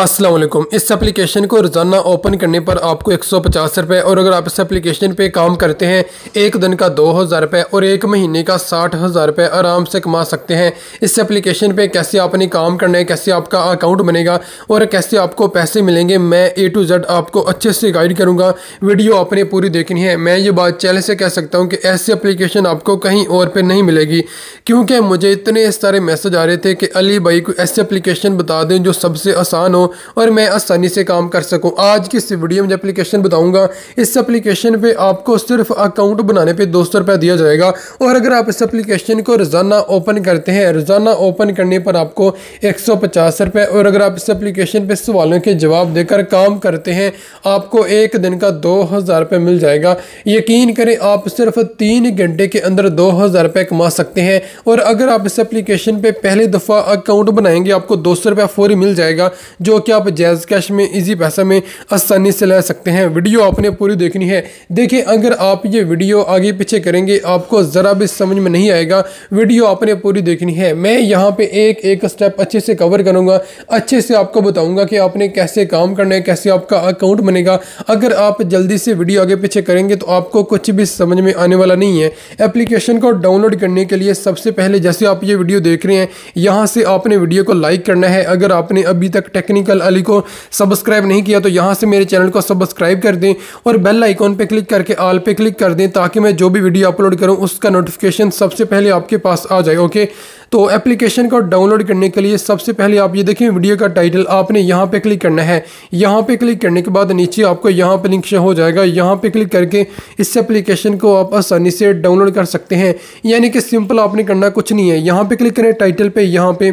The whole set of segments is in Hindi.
असलम इस एप्लीकेशन को रोज़ाना ओपन करने पर आपको एक सौ पचास रुपये और अगर आप इस एप्लीकेशन पे काम करते हैं एक दिन का दो हज़ार रुपये और एक महीने का साठ हज़ार रुपये आराम से कमा सकते हैं इस एप्लीकेशन पे कैसे आपने काम करना है कैसे आपका अकाउंट बनेगा और कैसे आपको पैसे मिलेंगे मैं ए टू जेड आपको अच्छे से गाइड करूँगा वीडियो आपने पूरी देखनी है मैं ये बात चैनल से कह सकता हूँ कि ऐसी अप्लीकेशन आपको कहीं और पर नहीं मिलेगी क्योंकि मुझे इतने सारे मैसेज आ रहे थे कि अली भाई को ऐसी अप्लीकेशन बता दें जो सबसे आसान हो सकूँ और मैं आसानी से काम कर सकूँ आज की इस वीडियो में एप्लीकेशन बताऊँगा इस एप्लीकेशन पर आपको सिर्फ अकाउंट बनाने पर दो सौ रुपया दिया जाएगा और अगर आप इस एप्लीकेशन को रोज़ाना ओपन करते हैं रोज़ाना ओपन करने पर आपको एक सौ पचास रुपये और अगर आप इस एप्लीकेशन पर सवालों के जवाब देकर काम करते हैं आपको एक दिन का दो हज़ार रुपये मिल जाएगा यकीन करें आप सिर्फ तीन घंटे के अंदर दो हज़ार रुपये कमा सकते हैं और अगर आप इस एप्लीकेशन पे पहली दफ़ा अकाउंट बनाएंगे आपको दो सौ रुपया फ़ौरी मिल जाएगा जो जो कि आप जैज़ कैश में इजी पैसा में आसानी से ले सकते हैं वीडियो आपने पूरी देखनी है देखिए अगर आप ये वीडियो आगे पीछे करेंगे आपको ज़रा भी समझ में नहीं आएगा वीडियो आपने पूरी देखनी है मैं यहाँ पे एक एक स्टेप अच्छे से कवर करूँगा अच्छे से आपको बताऊँगा कि आपने कैसे काम करना है कैसे आपका अकाउंट बनेगा अगर आप जल्दी से वीडियो आगे पीछे करेंगे तो आपको कुछ भी समझ में आने वाला नहीं है एप्लीकेशन को डाउनलोड करने के लिए सबसे पहले जैसे आप ये वीडियो देख रहे हैं यहाँ से आपने वीडियो को लाइक करना है अगर आपने अभी तक टेक्निक टेक्निकल अली को सब्सक्राइब नहीं किया तो यहाँ से मेरे चैनल को सब्सक्राइब कर दें और बेल आइकॉन पर क्लिक करके आल पर क्लिक कर दें ताकि मैं जो भी वीडियो अपलोड करूँ उसका नोटिफिकेशन सबसे पहले आपके पास आ जाए ओके तो एप्लीकेशन को डाउनलोड करने के लिए सबसे पहले आप ये देखें वीडियो का टाइटल आपने यहाँ पे क्लिक करना है यहाँ पे क्लिक करने के बाद नीचे आपको यहाँ पे लिंक शो हो जाएगा यहाँ पे क्लिक करके इस एप्लीकेशन को आप आसानी से डाउनलोड कर सकते हैं यानी कि सिंपल आपने करना कुछ नहीं है यहाँ पे क्लिक करें टाइटल पे यहाँ पे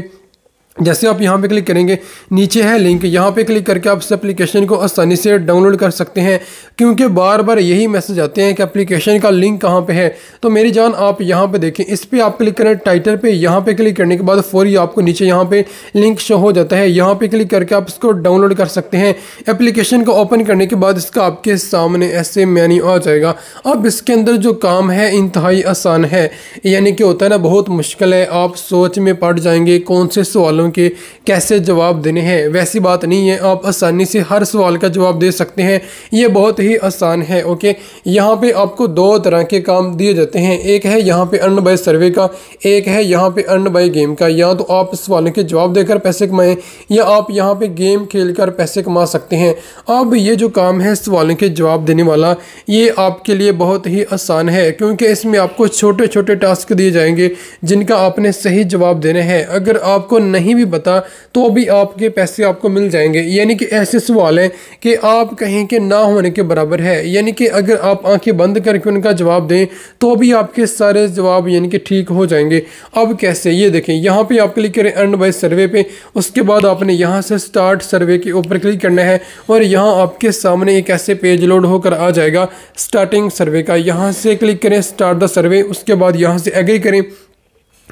जैसे आप यहाँ पे क्लिक करेंगे नीचे है लिंक यहाँ पे क्लिक करके आप इस एप्लीकेशन को आसानी से डाउनलोड कर सकते हैं क्योंकि बार बार यही मैसेज आते हैं कि एप्लीकेशन का लिंक कहाँ पे है तो मेरी जान आप यहाँ पे देखें इस पर आप क्लिक करें टाइटल पे यहाँ पे क्लिक करने के बाद फौरी आपको नीचे यहाँ पर लिंक शो हो जाता है यहाँ पर क्लिक करके आप इसको डाउनलोड कर सकते हैं एप्लीकेशन को ओपन करने के बाद इसका आपके सामने ऐसे मैन्यू आ जाएगा अब इसके अंदर जो काम है इंतहाई आसान है यानी कि होता है ना बहुत मुश्किल है आप सोच में पड़ जाएंगे कौन से सवाल सवालों के कैसे जवाब देने हैं वैसी बात नहीं है आप आसानी से हर सवाल का जवाब दे सकते हैं ये बहुत ही आसान है ओके यहाँ पे आपको दो तरह के काम दिए जाते हैं एक है यहाँ पे अर्न बाय सर्वे का एक है यहाँ पे अर्न बाय गेम का या तो आप सवालों के जवाब देकर पैसे कमाएं या आप यहाँ पे गेम खेल कर पैसे कमा सकते हैं अब ये जो काम है सवालों के जवाब देने वाला ये आपके लिए बहुत ही आसान है क्योंकि इसमें आपको छोटे छोटे टास्क दिए जाएंगे जिनका आपने सही जवाब देना है अगर आपको नहीं नहीं भी पता तो भी आपके पैसे आपको मिल जाएंगे यानी कि ऐसे सवाल हैं कि आप कहें कि ना होने के बराबर है यानी कि अगर आप आंखें बंद करके उनका जवाब दें तो भी आपके सारे जवाब यानी कि ठीक हो जाएंगे अब कैसे ये देखें यहाँ पर आप क्लिक करें एंड बाई सर्वे पर उसके बाद आपने यहाँ से स्टार्ट सर्वे के ऊपर क्लिक करना है और यहाँ आपके सामने एक ऐसे पेज लोड होकर आ जाएगा स्टार्टिंग सर्वे का यहाँ से क्लिक करें स्टार्ट द सर्वे उसके बाद यहाँ से एग्री करें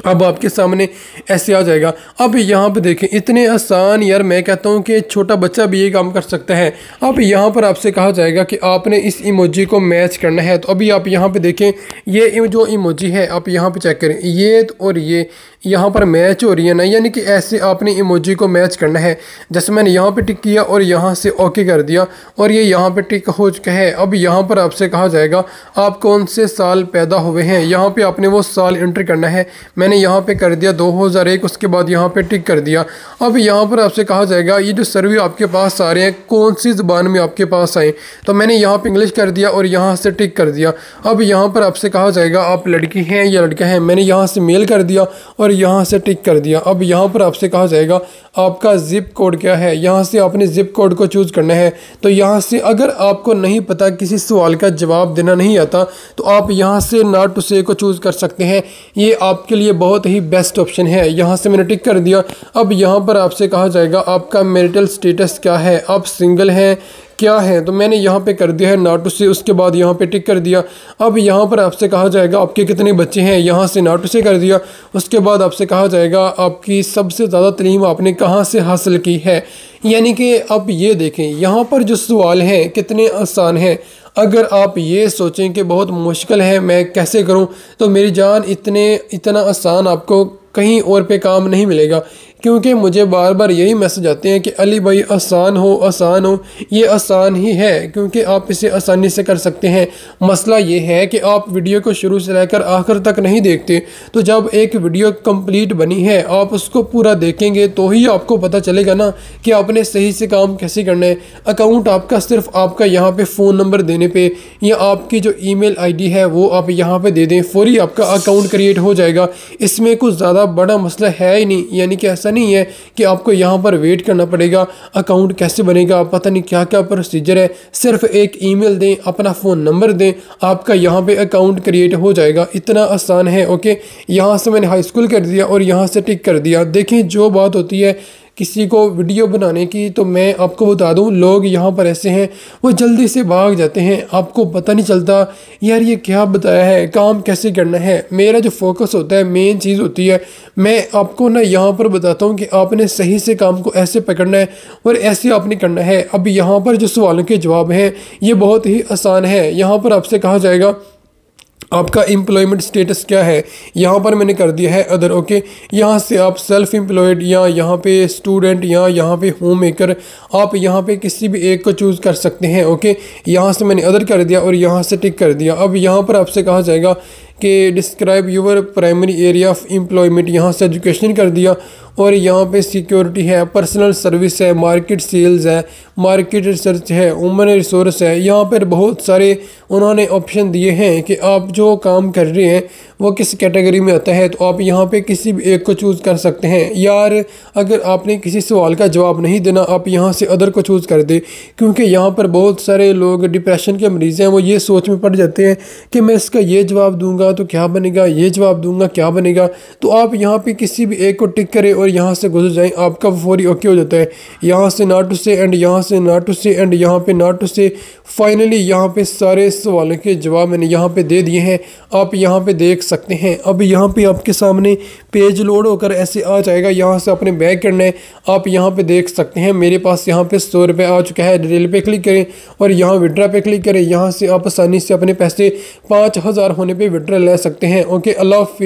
अब आपके सामने ऐसे आ जाएगा अब यहाँ पे देखें इतने आसान यार मैं कहता हूँ कि छोटा बच्चा भी ये काम कर सकता है अब यहाँ पर आपसे कहा जाएगा कि आपने इस इमोजी को मैच करना है तो अभी आप यहाँ पे देखें ये जो इमोजी है आप यहाँ पे चेक करें ये और ये यहाँ पर मैच हो रही है ना यानी कि ऐसे आपने इमोजी को मैच करना है जैसे मैंने यहाँ पर टिक किया और यहाँ से ओके कर दिया और ये यहाँ पर टिक हो चुका है अब यहाँ पर आपसे कहा जाएगा आप कौन से साल पैदा हुए हैं यहाँ पर आपने वो साल एंट्री करना है मैं मैंने यहाँ पे कर दिया 2001 उसके बाद यहाँ पे टिक कर दिया अब यहाँ पर आपसे कहा जाएगा ये जो सर्वे आपके पास आ रहे हैं कौन सी ज़बान में आपके पास आए तो मैंने यहाँ पर इंग्लिश कर दिया और यहाँ से टिक कर दिया अब यहाँ पर आपसे कहा जाएगा आप लड़की हैं या लड़का है मैंने यहाँ से मेल कर दिया और यहाँ से टिक कर दिया अब यहाँ पर आपसे कहा जाएगा आपका ज़िप कोड क्या है यहाँ से आपने ज़िप कोड को चूज़ करना है तो यहाँ से अगर आपको नहीं पता किसी सवाल का जवाब देना नहीं आता तो आप यहाँ से नाट टू से को चूज़ कर सकते हैं ये आपके लिए बहुत ही बेस्ट ऑप्शन है यहाँ से मैंने टिक कर दिया अब यहाँ पर आपसे कहा जाएगा आपका मेरिटल स्टेटस क्या है आप सिंगल हैं क्या है तो मैंने यहाँ पे कर दिया है नाटू से उसके बाद यहाँ पे टिक कर दिया अब यहाँ पर आपसे कहा जाएगा आपके कितने बच्चे हैं यहाँ से नाटू से कर दिया उसके बाद आपसे कहा जाएगा आपकी सबसे ज़्यादा तलीम आपने कहाँ से हासिल की है यानी कि आप ये देखें यहाँ पर जो सवाल हैं कितने आसान हैं अगर आप ये सोचें कि बहुत मुश्किल है मैं कैसे करूं तो मेरी जान इतने इतना आसान आपको कहीं और पे काम नहीं मिलेगा क्योंकि मुझे बार बार यही मैसेज आते हैं कि अली भाई आसान हो आसान हो ये आसान ही है क्योंकि आप इसे आसानी से कर सकते हैं मसला ये है कि आप वीडियो को शुरू से लेकर आखिर तक नहीं देखते तो जब एक वीडियो कंप्लीट बनी है आप उसको पूरा देखेंगे तो ही आपको पता चलेगा ना कि आपने सही से काम कैसे करना है अकाउंट आपका सिर्फ आपका यहाँ पर फ़ोन नंबर देने पर या आपकी जो ई मेल है वो आप यहाँ पर दे दें फौरी आपका अकाउंट क्रिएट हो जाएगा इसमें कुछ ज़्यादा बड़ा मसला है ही नहीं यानी कि ऐसा ऐसा नहीं है कि आपको यहाँ पर वेट करना पड़ेगा अकाउंट कैसे बनेगा पता नहीं क्या क्या प्रोसीजर है सिर्फ एक ईमेल दें अपना फ़ोन नंबर दें आपका यहाँ पे अकाउंट क्रिएट हो जाएगा इतना आसान है ओके यहाँ से मैंने हाई स्कूल कर दिया और यहाँ से टिक कर दिया देखें जो बात होती है किसी को वीडियो बनाने की तो मैं आपको बता दूं लोग यहाँ पर ऐसे हैं वो जल्दी से भाग जाते हैं आपको पता नहीं चलता यार ये क्या बताया है काम कैसे करना है मेरा जो फोकस होता है मेन चीज़ होती है मैं आपको ना यहाँ पर बताता हूँ कि आपने सही से काम को ऐसे पकड़ना है और ऐसे आपने करना है अब यहाँ पर जो सवालों के जवाब हैं ये बहुत ही आसान है यहाँ पर आपसे कहा जाएगा आपका एम्प्लॉयमेंट स्टेटस क्या है यहाँ पर मैंने कर दिया है अदर ओके यहाँ से आप सेल्फ एम्प्लॉयड या यहाँ पे स्टूडेंट या यहाँ पे होम मेकर आप यहाँ पे किसी भी एक को चूज़ कर सकते हैं ओके यहाँ से मैंने अदर कर दिया और यहाँ से टिक कर दिया अब यहाँ पर आपसे कहा जाएगा कि describe your primary area of employment यहाँ से एजुकेशन कर दिया और यहाँ पे सिक्योरिटी है पर्सनल सर्विस है मार्केट सेल्स है मार्केट रिसर्च है उमन रिसोर्स है यहाँ पर बहुत सारे उन्होंने ऑप्शन दिए हैं कि आप जो काम कर रहे हैं वो किस कैटेगरी में आता है तो आप यहाँ पे किसी भी एक को चूज़ कर सकते हैं यार अगर आपने किसी सवाल का जवाब नहीं देना आप यहाँ से अदर को चूज़ कर दें क्योंकि यहाँ पर बहुत सारे लोग डिप्रेशन के मरीज़ हैं वो ये सोच में पड़ जाते हैं कि मैं इसका ये जवाब दूंगा तो क्या बनेगा ये जवाब दूंगा क्या बनेगा तो आप यहाँ पर किसी भी एक को टिक करें और यहाँ से गुजर जाएँ आपका फौरी ओके हो जाता है यहाँ से नाट से एंड यहाँ से नाटो टू से एंड यहाँ पे नाटो टू से फाइनली यहाँ पे सारे सवालों के जवाब मैंने यहाँ पे दे दिए हैं आप यहाँ पे देख सकते हैं अब यहाँ पे आपके सामने पेज लोड होकर ऐसे आ जाएगा यहाँ से अपने बैग करना है आप यहाँ पे देख सकते हैं मेरे पास यहाँ पे सौ रुपये आ चुका है डिटेल पे क्लिक करें और यहाँ विड्रा पे क्लिक करें यहाँ से आप आसानी से अपने पैसे पाँच हज़ार होने पर विड्रा ले सकते हैं ओके अल्लाह